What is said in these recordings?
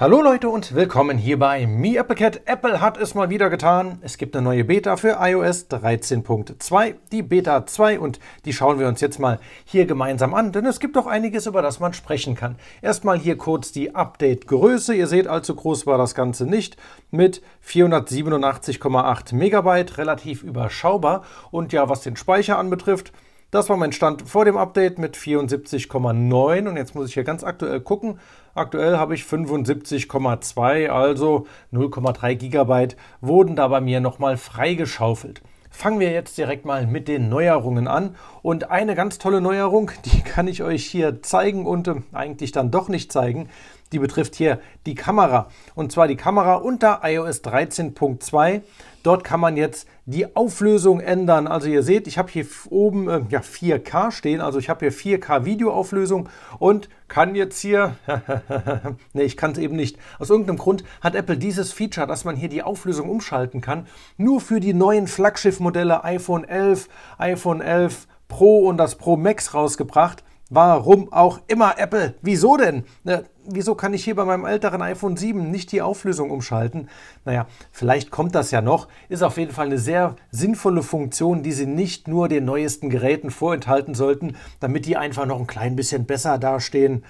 Hallo Leute und willkommen hier bei Mi AppleCat. Apple hat es mal wieder getan. Es gibt eine neue Beta für iOS 13.2, die Beta 2 und die schauen wir uns jetzt mal hier gemeinsam an, denn es gibt doch einiges, über das man sprechen kann. Erstmal hier kurz die Update-Größe. Ihr seht, allzu groß war das Ganze nicht mit 487,8 Megabyte, relativ überschaubar. Und ja, was den Speicher anbetrifft, das war mein Stand vor dem Update mit 74,9 und jetzt muss ich hier ganz aktuell gucken. Aktuell habe ich 75,2, also 0,3 GB wurden da bei mir nochmal freigeschaufelt. Fangen wir jetzt direkt mal mit den Neuerungen an. Und eine ganz tolle Neuerung, die kann ich euch hier zeigen und äh, eigentlich dann doch nicht zeigen, die betrifft hier die Kamera. Und zwar die Kamera unter iOS 13.2. Dort kann man jetzt die Auflösung ändern. Also ihr seht, ich habe hier oben äh, ja, 4K stehen. Also ich habe hier 4K Videoauflösung und kann jetzt hier, ne, ich kann es eben nicht. Aus irgendeinem Grund hat Apple dieses Feature, dass man hier die Auflösung umschalten kann, nur für die neuen Flaggschiff-Modelle iPhone 11, iPhone 11 Pro und das Pro Max rausgebracht. Warum auch immer, Apple? Wieso denn? Ne, wieso kann ich hier bei meinem älteren iPhone 7 nicht die Auflösung umschalten? Naja, vielleicht kommt das ja noch. Ist auf jeden Fall eine sehr sinnvolle Funktion, die sie nicht nur den neuesten Geräten vorenthalten sollten, damit die einfach noch ein klein bisschen besser dastehen.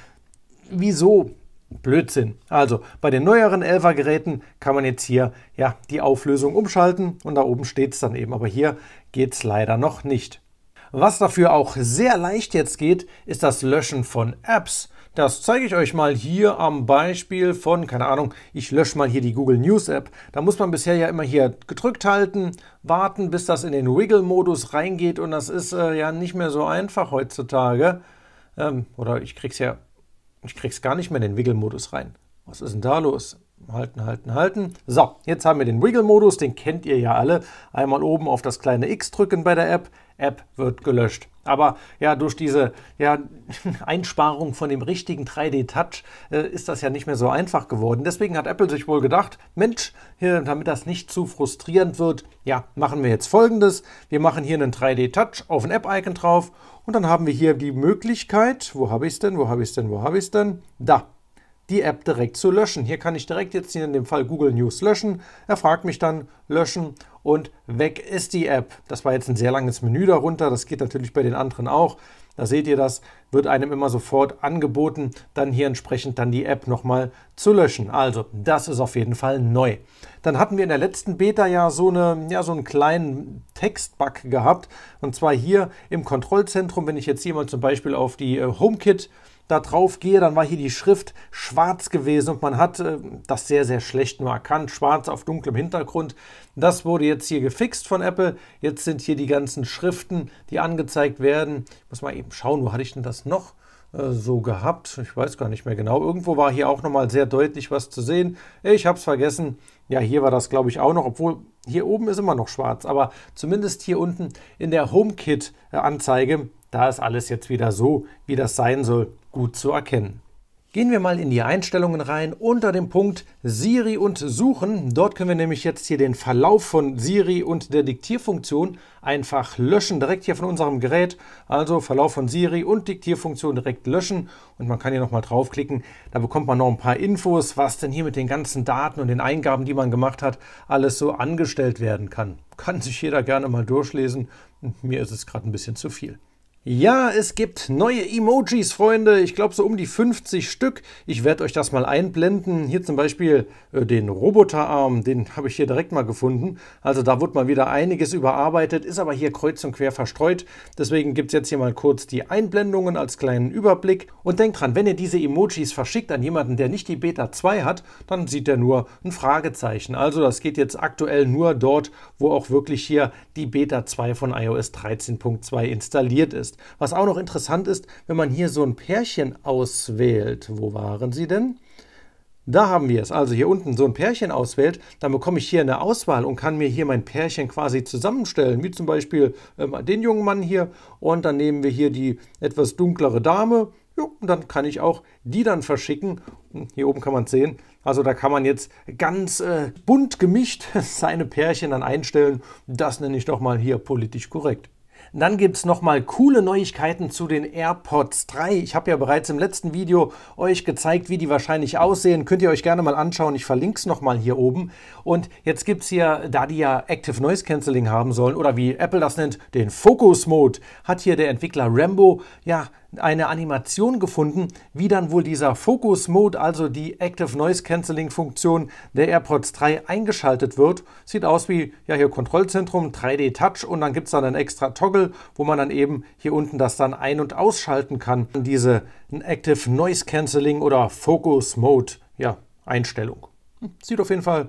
Wieso? Blödsinn. Also bei den neueren 11er Geräten kann man jetzt hier ja die Auflösung umschalten und da oben steht es dann eben. Aber hier geht es leider noch nicht. Was dafür auch sehr leicht jetzt geht, ist das Löschen von Apps. Das zeige ich euch mal hier am Beispiel von, keine Ahnung, ich lösche mal hier die Google News App. Da muss man bisher ja immer hier gedrückt halten, warten, bis das in den Wiggle-Modus reingeht und das ist äh, ja nicht mehr so einfach heutzutage. Ähm, oder ich krieg's ja, ich krieg's gar nicht mehr in den Wiggle-Modus rein. Was ist denn da los? halten, halten, halten. So, jetzt haben wir den Wiggle-Modus, den kennt ihr ja alle. Einmal oben auf das kleine X drücken bei der App, App wird gelöscht. Aber ja, durch diese ja, Einsparung von dem richtigen 3D-Touch äh, ist das ja nicht mehr so einfach geworden. Deswegen hat Apple sich wohl gedacht, Mensch, hier, damit das nicht zu frustrierend wird, ja, machen wir jetzt folgendes. Wir machen hier einen 3D-Touch auf ein App-Icon drauf und dann haben wir hier die Möglichkeit, wo habe ich es denn, wo habe ich es denn, wo habe ich es denn? Da, die App direkt zu löschen. Hier kann ich direkt jetzt hier in dem Fall Google News löschen. Er fragt mich dann löschen und weg ist die App. Das war jetzt ein sehr langes Menü darunter. Das geht natürlich bei den anderen auch. Da seht ihr das, wird einem immer sofort angeboten, dann hier entsprechend dann die App nochmal zu löschen. Also, das ist auf jeden Fall neu. Dann hatten wir in der letzten Beta ja so, eine, ja, so einen kleinen Textbug gehabt. Und zwar hier im Kontrollzentrum, wenn ich jetzt hier mal zum Beispiel auf die äh, HomeKit da drauf gehe, dann war hier die Schrift schwarz gewesen und man hat äh, das sehr, sehr schlecht nur erkannt. Schwarz auf dunklem Hintergrund. Das wurde jetzt hier gefixt von Apple. Jetzt sind hier die ganzen Schriften, die angezeigt werden. Ich muss mal eben schauen, wo hatte ich denn das noch? Äh, so gehabt. Ich weiß gar nicht mehr genau. Irgendwo war hier auch nochmal sehr deutlich was zu sehen. Ich habe es vergessen. Ja, hier war das, glaube ich, auch noch, obwohl hier oben ist immer noch schwarz. Aber zumindest hier unten in der HomeKit-Anzeige, äh, da ist alles jetzt wieder so, wie das sein soll gut zu erkennen. Gehen wir mal in die Einstellungen rein unter dem Punkt Siri und Suchen. Dort können wir nämlich jetzt hier den Verlauf von Siri und der Diktierfunktion einfach löschen, direkt hier von unserem Gerät. Also Verlauf von Siri und Diktierfunktion direkt löschen und man kann hier nochmal draufklicken. Da bekommt man noch ein paar Infos, was denn hier mit den ganzen Daten und den Eingaben, die man gemacht hat, alles so angestellt werden kann. Kann sich jeder gerne mal durchlesen. Mir ist es gerade ein bisschen zu viel. Ja, es gibt neue Emojis, Freunde. Ich glaube so um die 50 Stück. Ich werde euch das mal einblenden. Hier zum Beispiel äh, den Roboterarm, den habe ich hier direkt mal gefunden. Also da wurde mal wieder einiges überarbeitet, ist aber hier kreuz und quer verstreut. Deswegen gibt es jetzt hier mal kurz die Einblendungen als kleinen Überblick. Und denkt dran, wenn ihr diese Emojis verschickt an jemanden, der nicht die Beta 2 hat, dann sieht er nur ein Fragezeichen. Also das geht jetzt aktuell nur dort, wo auch wirklich hier die Beta 2 von iOS 13.2 installiert ist ist. Was auch noch interessant ist, wenn man hier so ein Pärchen auswählt, wo waren sie denn? Da haben wir es. Also hier unten so ein Pärchen auswählt, dann bekomme ich hier eine Auswahl und kann mir hier mein Pärchen quasi zusammenstellen, wie zum Beispiel ähm, den jungen Mann hier und dann nehmen wir hier die etwas dunklere Dame. Jo, und dann kann ich auch die dann verschicken. Hm, hier oben kann man es sehen. Also da kann man jetzt ganz äh, bunt gemischt seine Pärchen dann einstellen. Das nenne ich doch mal hier politisch korrekt dann gibt es nochmal coole Neuigkeiten zu den AirPods 3. Ich habe ja bereits im letzten Video euch gezeigt, wie die wahrscheinlich aussehen. Könnt ihr euch gerne mal anschauen. Ich verlinke es nochmal hier oben. Und jetzt gibt es hier, da die ja Active Noise Cancelling haben sollen oder wie Apple das nennt, den Focus Mode, hat hier der Entwickler Rambo ja eine Animation gefunden, wie dann wohl dieser Focus Mode, also die Active Noise Cancelling Funktion der AirPods 3 eingeschaltet wird. Sieht aus wie, ja hier Kontrollzentrum, 3D Touch und dann gibt es dann einen extra Toggle, wo man dann eben hier unten das dann ein- und ausschalten kann. Diese Active Noise Cancelling oder Focus Mode, ja, Einstellung. Hm, sieht auf jeden Fall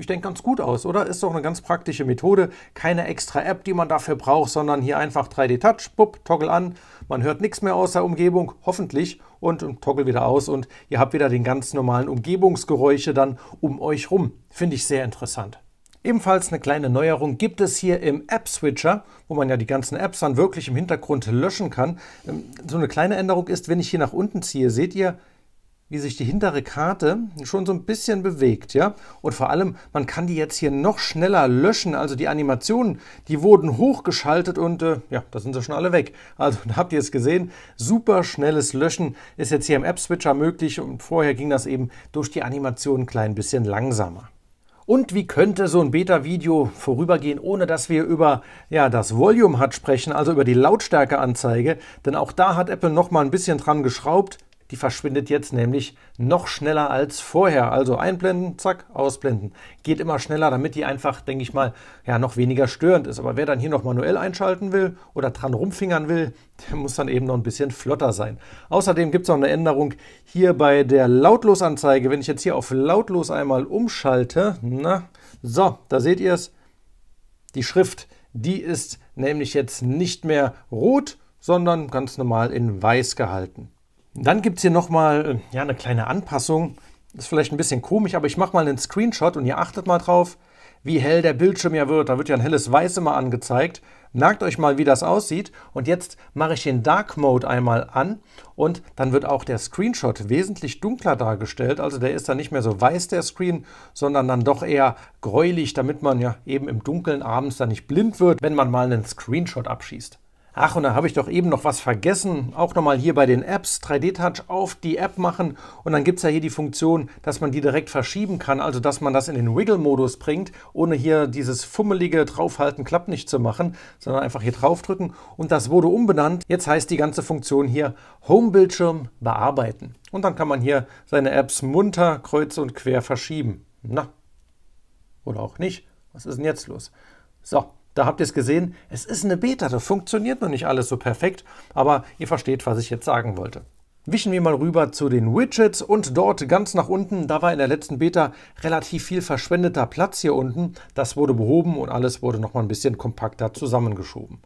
ich denke, ganz gut aus, oder? Ist doch eine ganz praktische Methode. Keine extra App, die man dafür braucht, sondern hier einfach 3D-Touch, bupp, Toggle an. Man hört nichts mehr aus der Umgebung, hoffentlich, und, und Toggle wieder aus und ihr habt wieder den ganz normalen Umgebungsgeräusche dann um euch rum. Finde ich sehr interessant. Ebenfalls eine kleine Neuerung gibt es hier im App-Switcher, wo man ja die ganzen Apps dann wirklich im Hintergrund löschen kann. Ähm, so eine kleine Änderung ist, wenn ich hier nach unten ziehe, seht ihr, wie sich die hintere Karte schon so ein bisschen bewegt, ja. Und vor allem, man kann die jetzt hier noch schneller löschen. Also die Animationen, die wurden hochgeschaltet und äh, ja, da sind sie schon alle weg. Also habt ihr es gesehen, super schnelles Löschen ist jetzt hier im App-Switcher möglich und vorher ging das eben durch die Animation ein klein bisschen langsamer. Und wie könnte so ein Beta-Video vorübergehen, ohne dass wir über ja, das Volume HUD sprechen, also über die Lautstärkeanzeige? Denn auch da hat Apple nochmal ein bisschen dran geschraubt. Die verschwindet jetzt nämlich noch schneller als vorher. Also einblenden, zack, ausblenden. Geht immer schneller, damit die einfach, denke ich mal, ja, noch weniger störend ist. Aber wer dann hier noch manuell einschalten will oder dran rumfingern will, der muss dann eben noch ein bisschen flotter sein. Außerdem gibt es noch eine Änderung hier bei der Lautlosanzeige. Wenn ich jetzt hier auf Lautlos einmal umschalte, na, so, da seht ihr es. Die Schrift, die ist nämlich jetzt nicht mehr rot, sondern ganz normal in weiß gehalten. Dann gibt es hier nochmal äh, ja, eine kleine Anpassung. Ist vielleicht ein bisschen komisch, aber ich mache mal einen Screenshot und ihr achtet mal drauf, wie hell der Bildschirm ja wird. Da wird ja ein helles Weiß immer angezeigt. Merkt euch mal, wie das aussieht. Und jetzt mache ich den Dark Mode einmal an und dann wird auch der Screenshot wesentlich dunkler dargestellt. Also der ist dann nicht mehr so weiß, der Screen, sondern dann doch eher gräulich, damit man ja eben im Dunkeln abends dann nicht blind wird, wenn man mal einen Screenshot abschießt. Ach, und da habe ich doch eben noch was vergessen. Auch nochmal hier bei den Apps 3D-Touch auf die App machen. Und dann gibt es ja hier die Funktion, dass man die direkt verschieben kann, also dass man das in den Wiggle-Modus bringt, ohne hier dieses fummelige Draufhalten klappt nicht zu machen, sondern einfach hier draufdrücken. Und das wurde umbenannt. Jetzt heißt die ganze Funktion hier Home-Bildschirm bearbeiten. Und dann kann man hier seine Apps munter kreuz und quer verschieben. Na, oder auch nicht. Was ist denn jetzt los? So, da habt ihr es gesehen, es ist eine Beta, da funktioniert noch nicht alles so perfekt, aber ihr versteht, was ich jetzt sagen wollte. Wischen wir mal rüber zu den Widgets und dort ganz nach unten, da war in der letzten Beta relativ viel verschwendeter Platz hier unten. Das wurde behoben und alles wurde nochmal ein bisschen kompakter zusammengeschoben.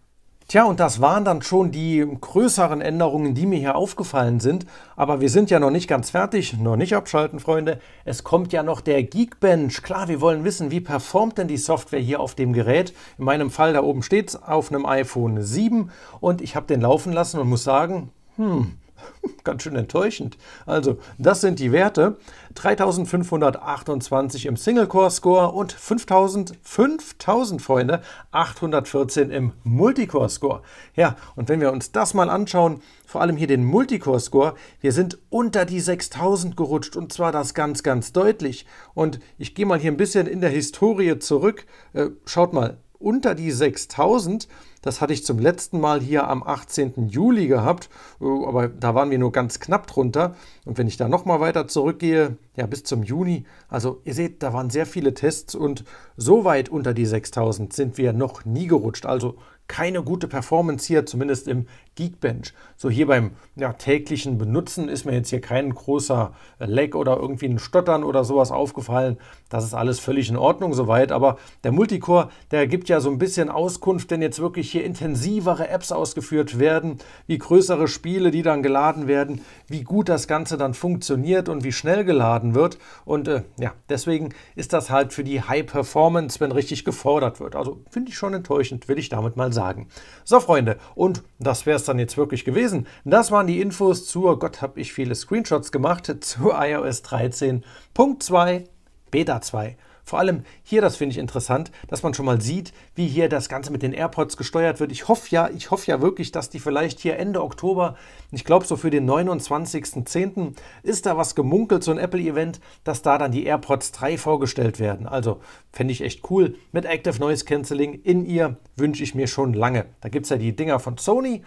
Tja, und das waren dann schon die größeren Änderungen, die mir hier aufgefallen sind. Aber wir sind ja noch nicht ganz fertig. Noch nicht abschalten, Freunde. Es kommt ja noch der Geekbench. Klar, wir wollen wissen, wie performt denn die Software hier auf dem Gerät? In meinem Fall da oben steht es auf einem iPhone 7 und ich habe den laufen lassen und muss sagen, hm, Ganz schön enttäuschend. Also, das sind die Werte. 3528 im Single-Core-Score und 5000, 5000 Freunde, 814 im Multicore-Score. Ja, und wenn wir uns das mal anschauen, vor allem hier den Multicore-Score, wir sind unter die 6000 gerutscht und zwar das ganz, ganz deutlich. Und ich gehe mal hier ein bisschen in der Historie zurück. Äh, schaut mal, unter die 6000 das hatte ich zum letzten Mal hier am 18. Juli gehabt, oh, aber da waren wir nur ganz knapp drunter. Und wenn ich da nochmal weiter zurückgehe, ja bis zum Juni, also ihr seht, da waren sehr viele Tests und so weit unter die 6000 sind wir noch nie gerutscht. Also keine gute Performance hier, zumindest im Geekbench. So hier beim ja, täglichen Benutzen ist mir jetzt hier kein großer Lag oder irgendwie ein Stottern oder sowas aufgefallen. Das ist alles völlig in Ordnung soweit, aber der Multicore, der gibt ja so ein bisschen Auskunft, denn jetzt wirklich zusätzliche, intensivere Apps ausgeführt werden, wie größere Spiele, die dann geladen werden, wie gut das Ganze dann funktioniert und wie schnell geladen wird. Und äh, ja, deswegen ist das halt für die High Performance, wenn richtig gefordert wird. Also finde ich schon enttäuschend, will ich damit mal sagen. So, Freunde, und das wäre es dann jetzt wirklich gewesen. Das waren die Infos zur, Gott, habe ich viele Screenshots gemacht, zu iOS 13.2 Beta 2. Vor allem hier, das finde ich interessant, dass man schon mal sieht, wie hier das Ganze mit den AirPods gesteuert wird. Ich hoffe ja, ich hoffe ja wirklich, dass die vielleicht hier Ende Oktober, ich glaube so für den 29.10. ist da was gemunkelt, so ein Apple-Event, dass da dann die AirPods 3 vorgestellt werden. Also fände ich echt cool. Mit Active Noise Cancelling in ihr wünsche ich mir schon lange. Da gibt es ja die Dinger von Sony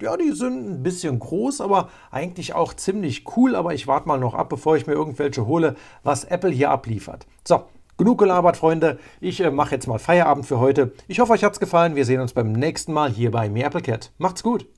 ja, die sind ein bisschen groß, aber eigentlich auch ziemlich cool. Aber ich warte mal noch ab, bevor ich mir irgendwelche hole, was Apple hier abliefert. So, genug gelabert, Freunde. Ich äh, mache jetzt mal Feierabend für heute. Ich hoffe, euch hat es gefallen. Wir sehen uns beim nächsten Mal hier bei mir Applecat. Macht's gut!